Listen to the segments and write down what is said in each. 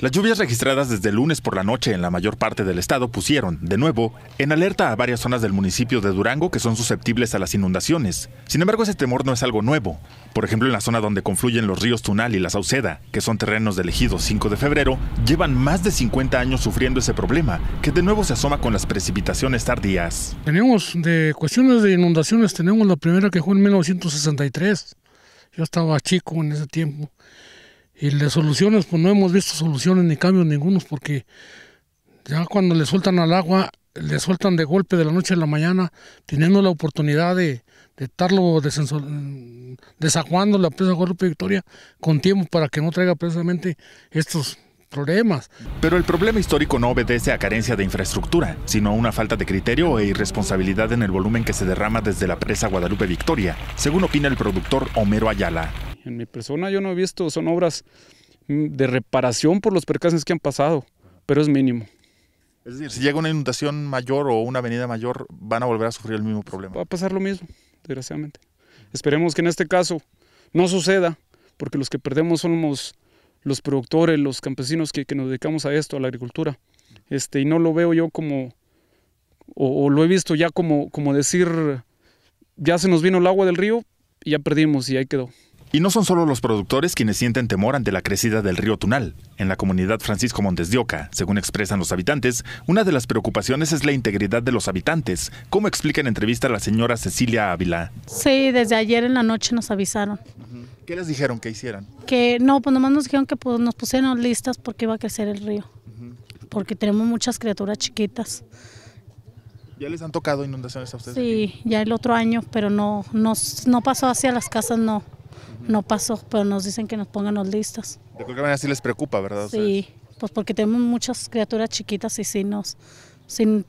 Las lluvias registradas desde el lunes por la noche en la mayor parte del estado pusieron, de nuevo, en alerta a varias zonas del municipio de Durango que son susceptibles a las inundaciones. Sin embargo, ese temor no es algo nuevo. Por ejemplo, en la zona donde confluyen los ríos Tunal y la Sauceda, que son terrenos del ejido 5 de febrero, llevan más de 50 años sufriendo ese problema, que de nuevo se asoma con las precipitaciones tardías. Tenemos de cuestiones de inundaciones, tenemos la primera que fue en 1963. Yo estaba chico en ese tiempo y las soluciones, pues no hemos visto soluciones ni cambios ningunos, porque ya cuando le sueltan al agua, le sueltan de golpe de la noche a la mañana, teniendo la oportunidad de, de estarlo desaguando la presa Guadalupe Victoria con tiempo para que no traiga precisamente estos problemas. Pero el problema histórico no obedece a carencia de infraestructura, sino a una falta de criterio e irresponsabilidad en el volumen que se derrama desde la presa Guadalupe Victoria, según opina el productor Homero Ayala. En mi persona yo no he visto, son obras mm, de reparación por los percances que han pasado, pero es mínimo. Es decir, si llega una inundación mayor o una avenida mayor, van a volver a sufrir el mismo problema. Va a pasar lo mismo, desgraciadamente. Esperemos que en este caso no suceda, porque los que perdemos somos los productores, los campesinos que, nos dedicamos a esto, a la agricultura. Este, y no lo veo yo como, o, lo he visto ya como, como decir, ya se nos vino el agua del río y ya perdimos y ahí quedó. Y no son solo los productores quienes sienten temor ante la crecida del río Tunal. En la comunidad Francisco Montes de según expresan los habitantes, una de las preocupaciones es la integridad de los habitantes, como explica en entrevista la señora Cecilia Ávila. Sí, desde ayer en la noche nos avisaron. ¿Qué les dijeron que hicieran? Que no, pues nomás nos dijeron que pues, nos pusieron listas porque iba a crecer el río, porque tenemos muchas criaturas chiquitas. ¿Ya les han tocado inundaciones a ustedes? Sí, ya el otro año, pero no, no, no pasó hacia las casas, no no pasó, pero nos dicen que nos pongan los listos. De cualquier manera sí les preocupa, ¿verdad? Sí, pues porque tenemos muchas criaturas chiquitas y sí nos...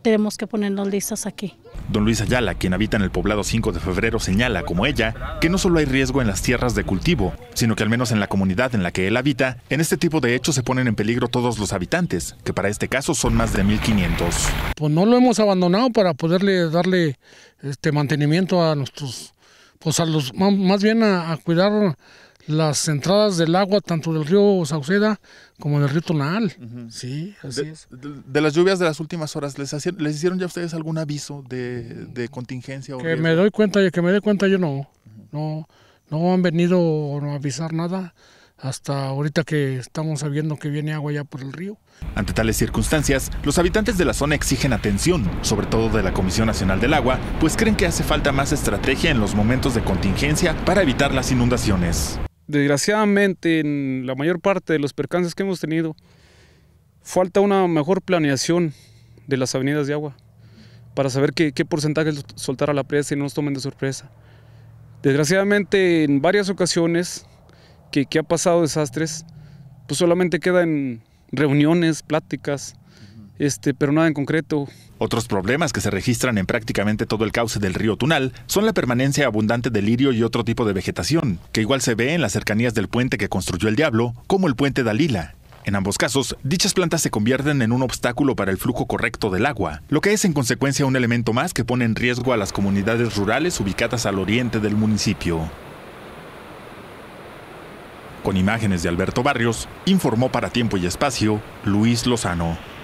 tenemos que ponernos listas aquí. Don Luis Ayala, quien habita en el poblado 5 de febrero, señala, como ella, que no solo hay riesgo en las tierras de cultivo, sino que al menos en la comunidad en la que él habita, en este tipo de hechos se ponen en peligro todos los habitantes, que para este caso son más de 1.500. Pues no lo hemos abandonado para poderle darle este mantenimiento a nuestros o sea, los, más bien a, cuidar las entradas del agua tanto del río Sauceda como del río Tonal. Sí, así es. De, las lluvias de las últimas horas, ¿les, ¿les hicieron ya ustedes algún aviso de, de mm. contingencia? que me doy cuenta, que me doy cuenta yo no. No, no han venido a avisar nada hasta ahorita que estamos sabiendo que viene agua ya por el río. Ante tales circunstancias, los habitantes de la zona exigen atención, sobre todo de la Comisión Nacional del Agua, pues creen que hace falta más estrategia en los momentos de contingencia para evitar las inundaciones. Desgraciadamente, en la mayor parte de los percances que hemos tenido, falta una mejor planeación de las avenidas de agua para saber qué, qué porcentaje soltar a la presa y no nos tomen de sorpresa. Desgraciadamente, en varias ocasiones que, ha pasado desastres, pues solamente quedan reuniones, pláticas, este, pero nada en concreto. Otros problemas que se registran en prácticamente todo el cauce del río Tunal son la permanencia abundante de lirio y otro tipo de vegetación, que igual se ve en las cercanías del puente que construyó el diablo, como el puente Dalila. En ambos casos, dichas plantas se convierten en un obstáculo para el flujo correcto del agua, lo que es en consecuencia un elemento más que pone en riesgo a las comunidades rurales ubicadas al oriente del municipio. Con imágenes de Alberto Barrios, informó para Tiempo y Espacio Luis Lozano.